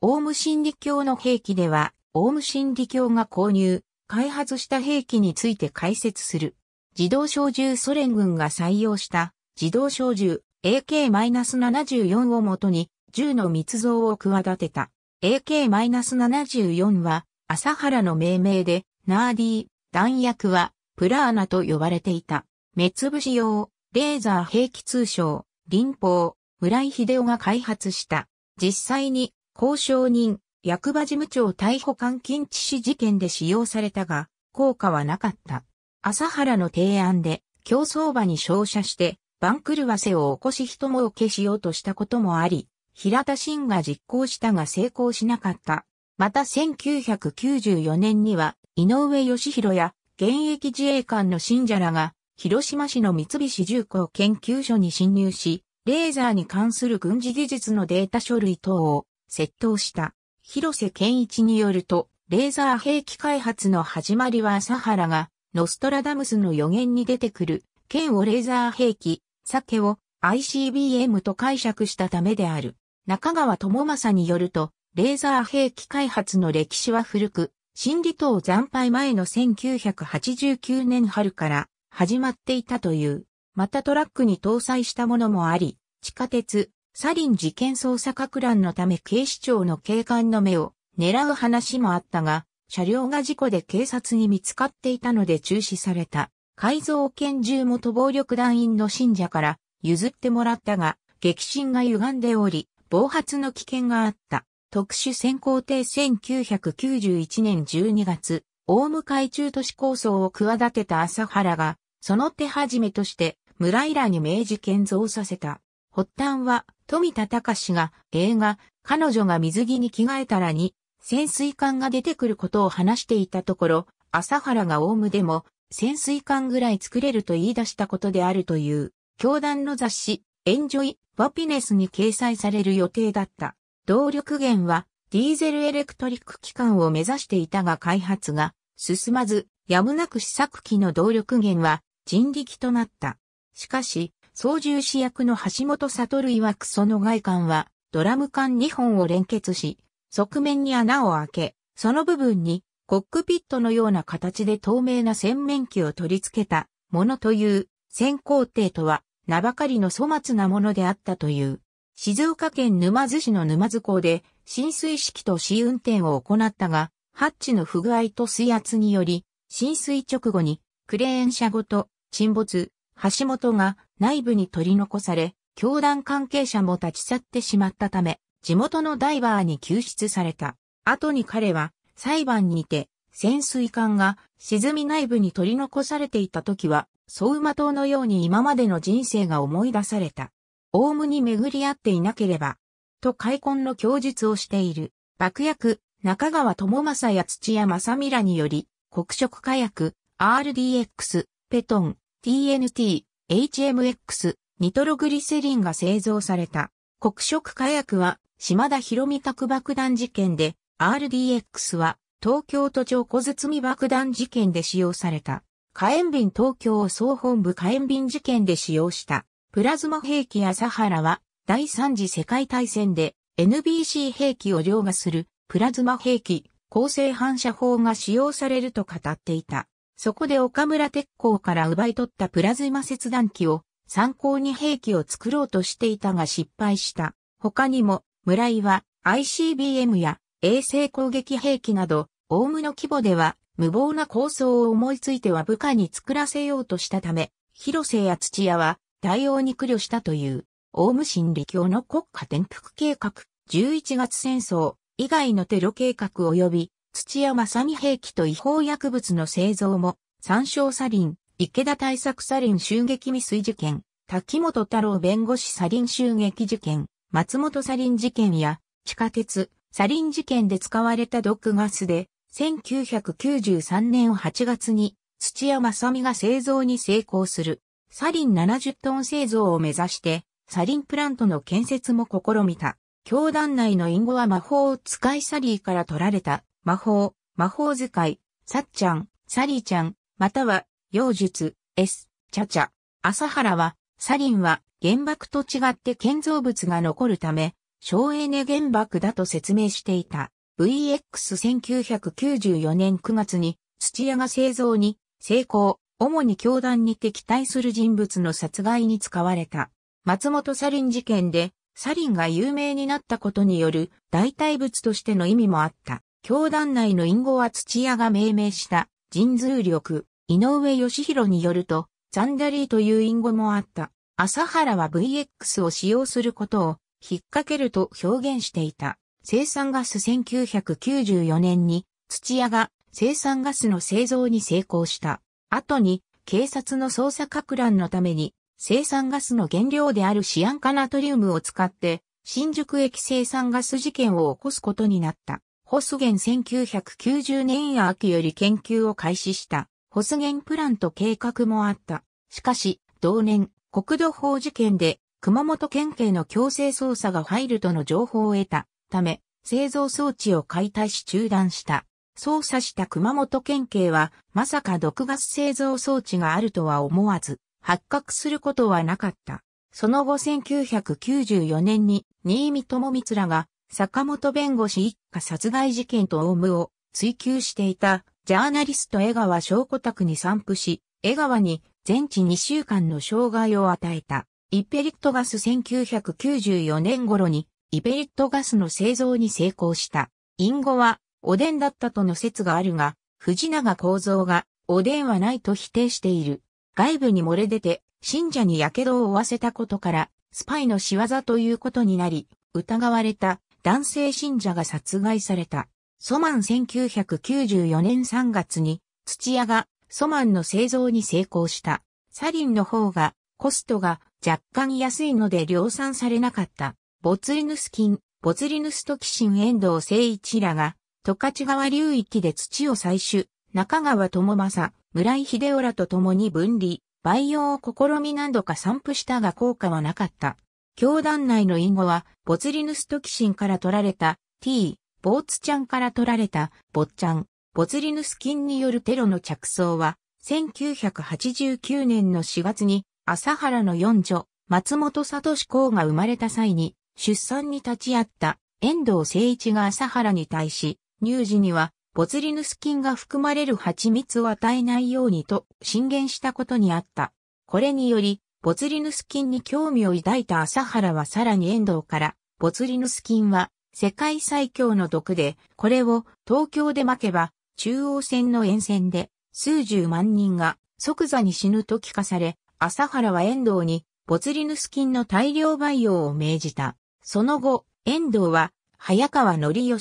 オウム真理教の兵器では、オウム真理教が購入、開発した兵器について解説する。自動小銃ソ連軍が採用した自動小銃 AK-74 をもとに銃の密造を企てた。AK-74 は朝原の命名でナーディー、弾薬はプラーナと呼ばれていた。目つぶし用、レーザー兵器通称、林砲、村井秀夫が開発した。実際に交渉人、役場事務長逮捕監禁致死事件で使用されたが、効果はなかった。朝原の提案で、競争場に照射して、番狂わせを起こし人も受けしようとしたこともあり、平田真が実行したが成功しなかった。また1994年には、井上義弘や現役自衛官の信者らが、広島市の三菱重工研究所に侵入し、レーザーに関する軍事技術のデータ書類等を窃盗した。広瀬健一によると、レーザー兵器開発の始まりは朝原が、ノストラダムスの予言に出てくる、剣をレーザー兵器、酒を ICBM と解釈したためである。中川智正によると、レーザー兵器開発の歴史は古く、新理党惨敗前の1989年春から始まっていたという。またトラックに搭載したものもあり、地下鉄、サリン事件捜査拡乱のため警視庁の警官の目を狙う話もあったが、車両が事故で警察に見つかっていたので中止された。改造拳銃元暴力団員の信者から譲ってもらったが、激震が歪んでおり、暴発の危険があった。特殊選考艇1991年12月、大向海中都市構想を企てた朝原が、その手始めとして村井らに明治建造させた。発端は富田隆が映画、彼女が水着に着替えたらに、潜水艦が出てくることを話していたところ、朝原がオウムでも、潜水艦ぐらい作れると言い出したことであるという、教団の雑誌、エンジョイ・ワピネスに掲載される予定だった。動力源は、ディーゼルエレクトリック機関を目指していたが開発が進まず、やむなく試作機の動力源は人力となった。しかし、操縦士役の橋本悟曰くその外観は、ドラム缶2本を連結し、側面に穴を開け、その部分にコックピットのような形で透明な洗面器を取り付けたものという、先行程とは名ばかりの粗末なものであったという。静岡県沼津市の沼津港で浸水式と試運転を行ったが、ハッチの不具合と水圧により、浸水直後にクレーン車ごと沈没、橋本が内部に取り残され、教団関係者も立ち去ってしまったため、地元のダイバーに救出された。後に彼は裁判にて潜水艦が沈み内部に取り残されていた時は、ウマ島のように今までの人生が思い出された。オウムに巡り合っていなければ、と開墾の供述をしている。爆薬、中川智正や土屋正美らにより、黒色火薬、RDX、ペトン、TNT、HMX、ニトログリセリンが製造された。黒色火薬は、島田博美核爆弾事件で、RDX は、東京都庁小包爆弾事件で使用された。火炎瓶東京総本部火炎瓶事件で使用した。プラズマ兵器やサハラは、第三次世界大戦で NBC 兵器を凌駕するプラズマ兵器、構成反射法が使用されると語っていた。そこで岡村鉄工から奪い取ったプラズマ切断機を参考に兵器を作ろうとしていたが失敗した。他にも、村井は ICBM や衛星攻撃兵器など、オウムの規模では無謀な構想を思いついては部下に作らせようとしたため、広瀬や土屋は対応に苦慮したという、オウム真理教の国家転覆計画、11月戦争以外のテロ計画及び土屋正美兵器と違法薬物の製造も、参照サリン、池田対策サリン襲撃未遂事件、滝本太郎弁護士サリン襲撃事件、松本サリン事件や、地下鉄、サリン事件で使われた毒ガスで、1993年8月に土屋正美が製造に成功する、サリン70トン製造を目指して、サリンプラントの建設も試みた。教団内の隠語は魔法を使いサリーから取られた魔法、魔法使い、さっちゃん、サリーちゃん、または、妖術、S、チャチャ。朝原は、サリンは原爆と違って建造物が残るため、省エネ原爆だと説明していた。VX1994 年9月に土屋が製造に成功、主に教団に敵対する人物の殺害に使われた。松本サリン事件でサリンが有名になったことによる代替物としての意味もあった。教団内の隠語は土屋が命名した神通力、井上義弘によると、ザンダリーという隠語もあった。朝原は VX を使用することを引っ掛けると表現していた。生産ガス1994年に土屋が生産ガスの製造に成功した。後に警察の捜査拡乱のために生産ガスの原料であるシアン化ナトリウムを使って新宿駅生産ガス事件を起こすことになった。ホスゲン1990年秋より研究を開始した、ホスゲンプラント計画もあった。しかし、同年、国土法事件で、熊本県警の強制捜査が入るとの情報を得たため、製造装置を解体し中断した。捜査した熊本県警は、まさか毒ガス製造装置があるとは思わず、発覚することはなかった。その後1994年に、新見智光らが坂本弁護士一家殺害事件とオウムを追求していたジャーナリスト江川翔子宅に散布し、江川に全治2週間の障害を与えた。イペリットガス1994年頃にイペリットガスの製造に成功した。隠語はおでんだったとの説があるが、藤永構造がおでんはないと否定している。外部に漏れ出て信者に火傷を負わせたことから、スパイの仕業ということになり、疑われた男性信者が殺害された。ソマン1994年3月に土屋がソマンの製造に成功した。サリンの方がコストが若干安いので量産されなかった。ボツリヌス菌、ボツリヌストキシン遠藤誠一らが十勝川流域で土を採取、中川智正、村井秀夫らと共に分離、培養を試み何度か散布したが効果はなかった。教団内の隠語は、ボツリヌストキシンから取られた、t、ボーツちゃんから取られた、ボッチャン、ボツリヌス菌によるテロの着想は、1989年の4月に、朝原の四女、松本聡公が生まれた際に、出産に立ち会った遠藤誠一が朝原に対し、乳児にはボツリヌス菌が含まれる蜂蜜を与えないようにと進言したことにあった。これにより、ボツリヌス菌に興味を抱いた朝原はさらに遠藤から、ボツリヌス菌は世界最強の毒で、これを東京で巻けば中央線の沿線で数十万人が即座に死ぬと聞かされ、朝原は遠藤にボツリヌス菌の大量培養を命じた。その後、遠藤は早川則義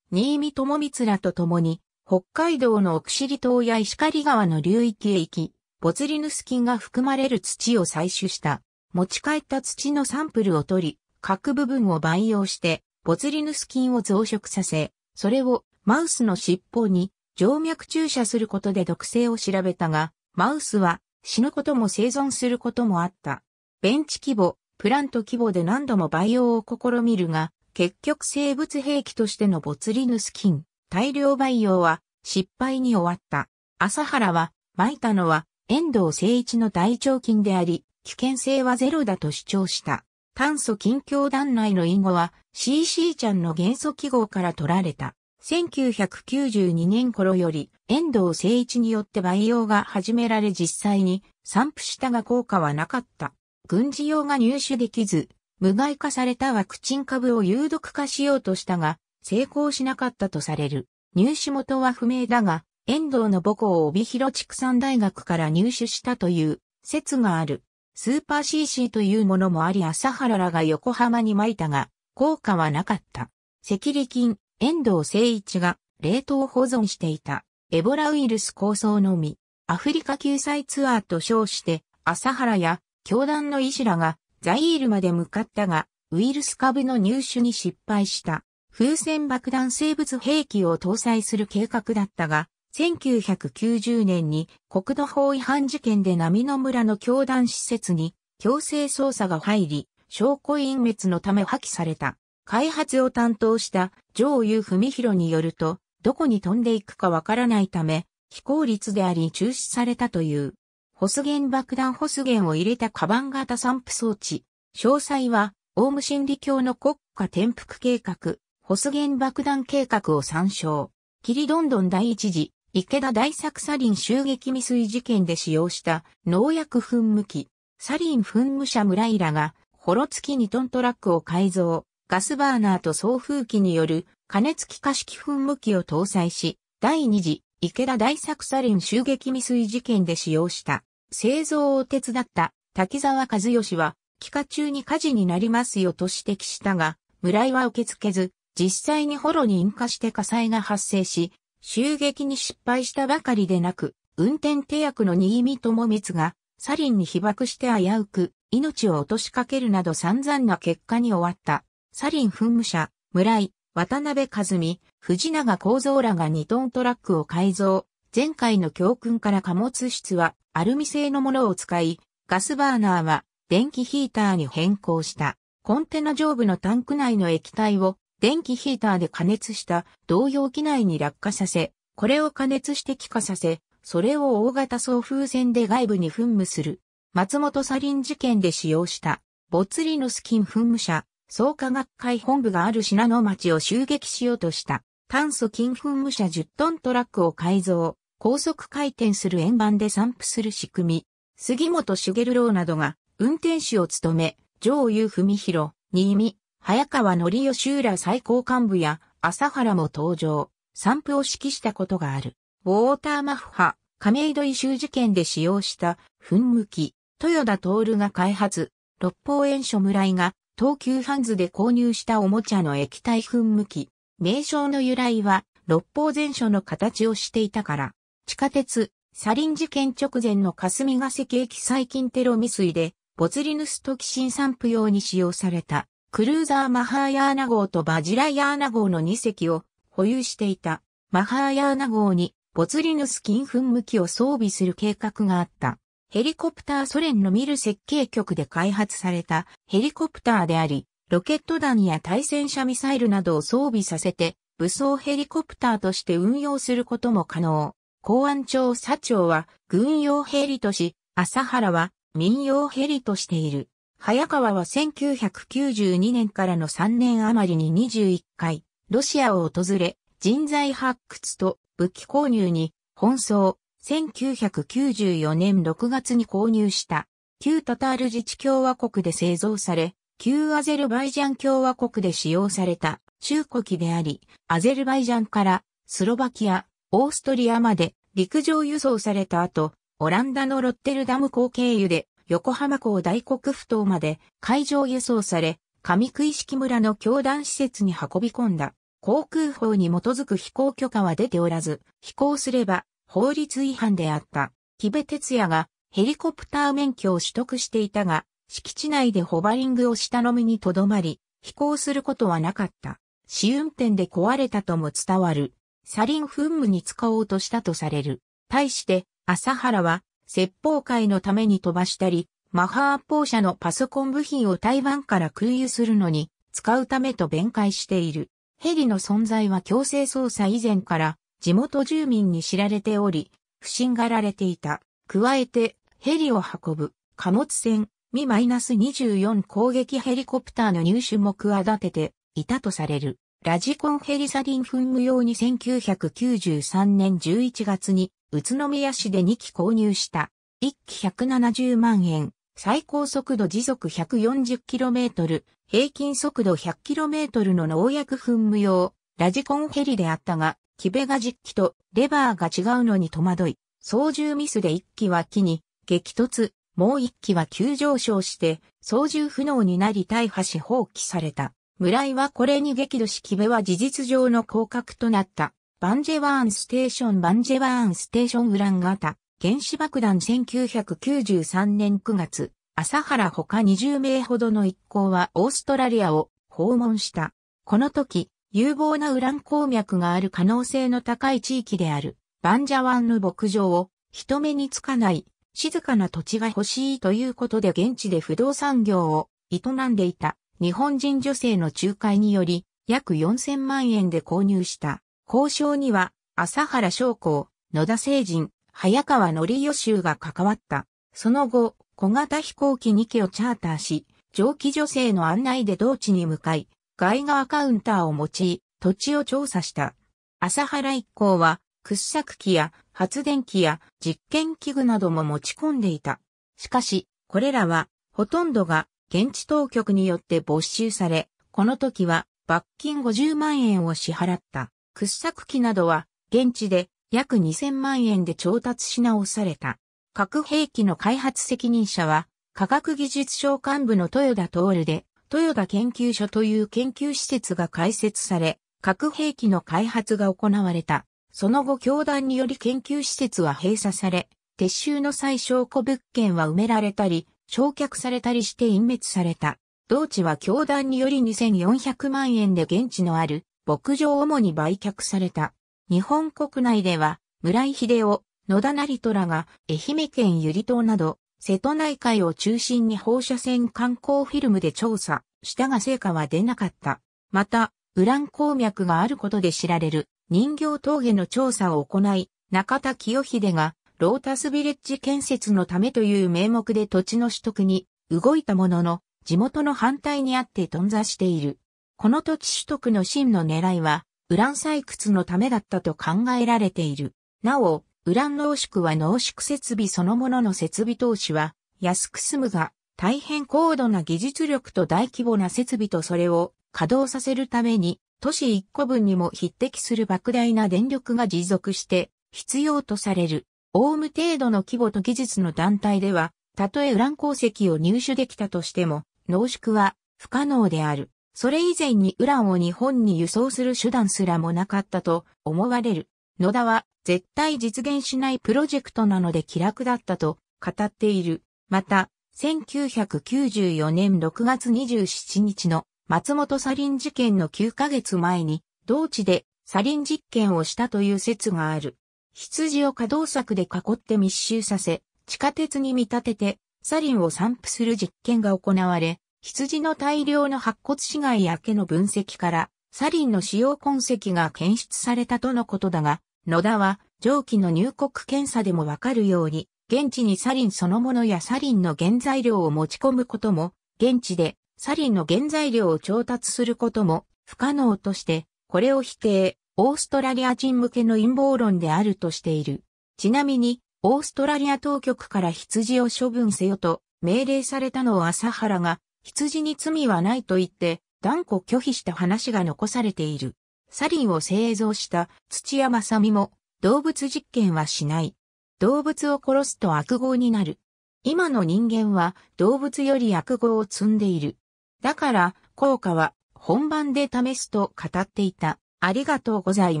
新見智光らと共に北海道の奥尻島や石狩川の流域へ行き、ボツリヌス菌が含まれる土を採取した。持ち帰った土のサンプルを取り、各部分を培養して、ボツリヌス菌を増殖させ、それをマウスの尻尾に静脈注射することで毒性を調べたが、マウスは死ぬことも生存することもあった。ベンチ規模、プラント規模で何度も培養を試みるが、結局生物兵器としてのボツリヌス菌、大量培養は失敗に終わった。朝原は、巻いたのは、遠藤誠一の大腸菌であり、危険性はゼロだと主張した。炭素近況団内の隠語は CC ちゃんの元素記号から取られた。1992年頃より遠藤誠一によって培養が始められ実際に散布したが効果はなかった。軍事用が入手できず、無害化されたワクチン株を有毒化しようとしたが、成功しなかったとされる。入手元は不明だが、遠藤の母校帯広畜産大学から入手したという説がある。スーパー CC というものもあり朝原らが横浜に巻いたが、効果はなかった。赤痢菌、遠藤誠一が冷凍保存していた。エボラウイルス構想のみ、アフリカ救済ツアーと称して、朝原や教団の医師らがザイールまで向かったが、ウイルス株の入手に失敗した。風船爆弾生物兵器を搭載する計画だったが、1990年に国土法違反事件で波野村の教団施設に強制捜査が入り、証拠隠滅のため破棄された。開発を担当した上優文弘によると、どこに飛んでいくかわからないため、非効率であり中止されたという。ホスゲン爆弾ホスゲンを入れたカバン型散布装置。詳細は、オウム真理教の国家転覆計画、ホスゲン爆弾計画を参照。キリドンドン第一次池田大作サリン襲撃未遂事件で使用した農薬噴霧器、サリン噴霧車村井らが、ホロ付き2トントラックを改造、ガスバーナーと送風機による加熱気化式噴霧器を搭載し、第2次池田大作サリン襲撃未遂事件で使用した製造を手伝った滝沢和義は、帰化中に火事になりますよと指摘したが、村井は受け付けず、実際にホロに引火して火災が発生し、襲撃に失敗したばかりでなく、運転手役の新見智光が、サリンに被爆して危うく、命を落としかけるなど散々な結果に終わった。サリン噴霧者、村井、渡辺和美、藤永幸三らが2トントラックを改造。前回の教訓から貨物室はアルミ製のものを使い、ガスバーナーは電気ヒーターに変更した。コンテナ上部のタンク内の液体を電気ヒーターで加熱した同様機内に落下させ、これを加熱して気化させ、それを大型送風船で外部に噴霧する。松本サリン事件で使用した、ボツリノス菌噴霧車、創価学会本部がある品の町を襲撃しようとした、炭素菌噴霧車10トントラックを改造、高速回転する円盤で散布する仕組み、杉本茂郎などが運転手を務め、上優文弘、新見、早川則義ら最高幹部や朝原も登場、散布を指揮したことがある。ウォーターマッハ、亀井戸異臭事件で使用した噴霧器、豊田徹が開発、六方園所村井が東急ハンズで購入したおもちゃの液体噴霧器。名称の由来は六方全所の形をしていたから、地下鉄、サリン事件直前の霞ヶ関駅細菌テロ未遂で、ボツリヌストキシン散布用に使用された。クルーザーマハーヤーナ号とバジラヤーナ号の2隻を保有していたマハーヤーナ号にボツリヌス金粉向きを装備する計画があった。ヘリコプターソ連のミル設計局で開発されたヘリコプターであり、ロケット弾や対戦車ミサイルなどを装備させて武装ヘリコプターとして運用することも可能。公安庁佐長は軍用ヘリとし、朝原は民用ヘリとしている。早川は1992年からの3年余りに21回、ロシアを訪れ、人材発掘と武器購入に、奔走、1994年6月に購入した、旧タタール自治共和国で製造され、旧アゼルバイジャン共和国で使用された中古機であり、アゼルバイジャンからスロバキア、オーストリアまで陸上輸送された後、オランダのロッテルダム港経由で横浜港大黒ふ頭まで海上輸送され、上杭式村の教団施設に運び込んだ航空法に基づく飛行許可は出ておらず、飛行すれば法律違反であった。木部哲也がヘリコプター免許を取得していたが、敷地内でホバリングをしたのみにとどまり、飛行することはなかった。試運転で壊れたとも伝わる。サリン噴霧に使おうとしたとされる。対して、朝原は説法会のために飛ばしたり、マハーポー社のパソコン部品を台湾から空輸するのに使うためと弁解している。ヘリの存在は強制捜査以前から地元住民に知られており、不審がられていた。加えて、ヘリを運ぶ貨物船ミ -24 攻撃ヘリコプターの入手も企てていたとされる。ラジコンヘリサリン噴霧用に1993年11月に宇都宮市で2機購入した。1機170万円、最高速度時速 140km、平均速度 100km の農薬噴霧用、ラジコンヘリであったが、木ベが10機とレバーが違うのに戸惑い、操縦ミスで1機は木に激突、もう1機は急上昇して、操縦不能になり大破し放棄された。村井はこれに激怒し木ベは事実上の降格となった。バンジェワーンステーションバンジェワーンステーションウラン型原子爆弾1993年9月、朝原他20名ほどの一行はオーストラリアを訪問した。この時、有望なウラン鉱脈がある可能性の高い地域であるバンジャワンの牧場を人目につかない静かな土地が欲しいということで現地で不動産業を営んでいた日本人女性の仲介により約4000万円で購入した。交渉には、浅原昌光、野田聖人、早川則義が関わった。その後、小型飛行機2機をチャーターし、蒸気女性の案内で同地に向かい、外側カウンターを用い、土地を調査した。浅原一行は、掘削機や発電機や実験器具なども持ち込んでいた。しかし、これらは、ほとんどが現地当局によって没収され、この時は罰金50万円を支払った。掘削機などは、現地で約2000万円で調達し直された。核兵器の開発責任者は、科学技術省幹部の豊田徹で、豊田研究所という研究施設が開設され、核兵器の開発が行われた。その後教団により研究施設は閉鎖され、撤収の最小古物件は埋められたり、焼却されたりして隠滅された。同地は教団により2400万円で現地のある牧場主に売却された。日本国内では、村井秀夫、野田成虎が愛媛県由り島など、瀬戸内海を中心に放射線観光フィルムで調査したが成果は出なかった。また、ウラン鉱脈があることで知られる人形峠の調査を行い、中田清秀がロータスビレッジ建設のためという名目で土地の取得に動いたものの、地元の反対にあって頓挫している。この土地取得の真の狙いは、ウラン採掘のためだったと考えられている。なお、ウラン濃縮は濃縮設備そのものの設備投資は安く済むが、大変高度な技術力と大規模な設備とそれを稼働させるために、都市1個分にも匹敵する莫大な電力が持続して必要とされる。オウム程度の規模と技術の団体では、たとえウラン鉱石を入手できたとしても、濃縮は不可能である。それ以前にウランを日本に輸送する手段すらもなかったと思われる。野田は絶対実現しないプロジェクトなので気楽だったと語っている。また、1994年6月27日の松本サリン事件の9ヶ月前に、同地でサリン実験をしたという説がある。羊を可動策で囲って密集させ、地下鉄に見立てて、サリンを散布する実験が行われ、羊の大量の白骨死骸や毛の分析から、サリンの使用痕跡が検出されたとのことだが、野田は、上記の入国検査でもわかるように、現地にサリンそのものやサリンの原材料を持ち込むことも、現地でサリンの原材料を調達することも不可能として、これを否定、オーストラリア人向けの陰謀論であるとしている。ちなみに、オーストラリア当局から羊を処分せよと命令されたのを朝原が羊に罪はないと言って、断固拒否した話が残されている。サリンを製造した土屋正美も、動物実験はしない。動物を殺すと悪号になる。今の人間は動物より悪号を積んでいる。だから、効果は本番で試すと語っていた。ありがとうござい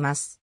ます。